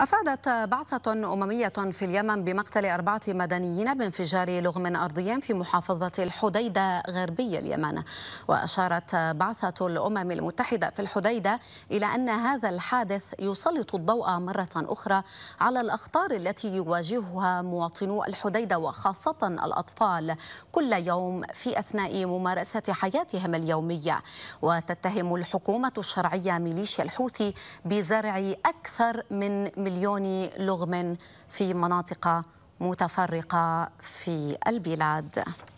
أفادت بعثة أممية في اليمن بمقتل أربعة مدنيين بانفجار لغم أرضي في محافظة الحديدة غربي اليمن وأشارت بعثة الأمم المتحدة في الحديدة إلى أن هذا الحادث يسلط الضوء مرة أخرى على الأخطار التي يواجهها مواطنو الحديدة وخاصة الأطفال كل يوم في أثناء ممارسة حياتهم اليومية وتتهم الحكومة الشرعية ميليشيا الحوثي بزرع أكثر من مليون لغم في مناطق متفرقة في البلاد